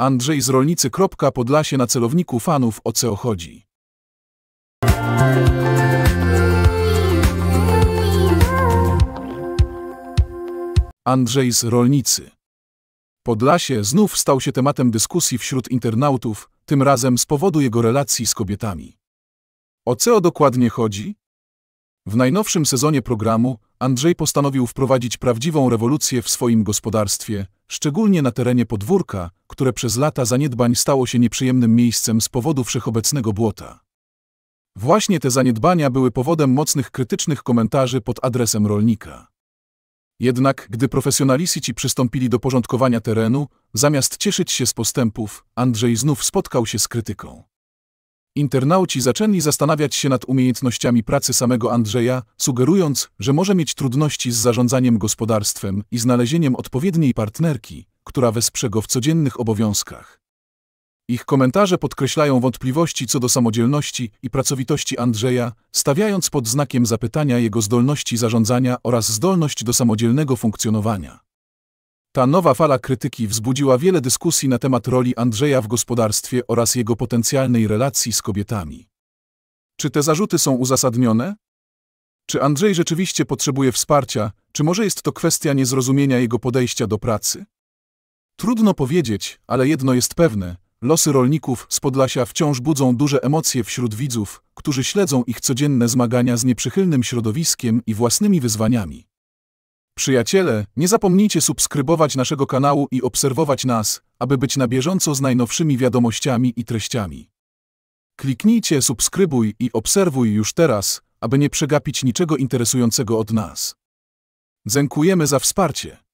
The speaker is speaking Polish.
Andrzej z Rolnicy. Podlasie na celowniku fanów o co chodzi. Andrzej z Rolnicy. Podlasie znów stał się tematem dyskusji wśród internautów, tym razem z powodu jego relacji z kobietami. O co dokładnie chodzi? W najnowszym sezonie programu Andrzej postanowił wprowadzić prawdziwą rewolucję w swoim gospodarstwie, szczególnie na terenie podwórka, które przez lata zaniedbań stało się nieprzyjemnym miejscem z powodu wszechobecnego błota. Właśnie te zaniedbania były powodem mocnych krytycznych komentarzy pod adresem rolnika. Jednak gdy profesjonaliści przystąpili do porządkowania terenu, zamiast cieszyć się z postępów, Andrzej znów spotkał się z krytyką. Internauci zaczęli zastanawiać się nad umiejętnościami pracy samego Andrzeja, sugerując, że może mieć trudności z zarządzaniem gospodarstwem i znalezieniem odpowiedniej partnerki, która wesprze go w codziennych obowiązkach. Ich komentarze podkreślają wątpliwości co do samodzielności i pracowitości Andrzeja, stawiając pod znakiem zapytania jego zdolności zarządzania oraz zdolność do samodzielnego funkcjonowania. Ta nowa fala krytyki wzbudziła wiele dyskusji na temat roli Andrzeja w gospodarstwie oraz jego potencjalnej relacji z kobietami. Czy te zarzuty są uzasadnione? Czy Andrzej rzeczywiście potrzebuje wsparcia, czy może jest to kwestia niezrozumienia jego podejścia do pracy? Trudno powiedzieć, ale jedno jest pewne: losy rolników z Podlasia wciąż budzą duże emocje wśród widzów, którzy śledzą ich codzienne zmagania z nieprzychylnym środowiskiem i własnymi wyzwaniami. Przyjaciele, nie zapomnijcie subskrybować naszego kanału i obserwować nas, aby być na bieżąco z najnowszymi wiadomościami i treściami. Kliknijcie subskrybuj i obserwuj już teraz, aby nie przegapić niczego interesującego od nas. Dziękujemy za wsparcie.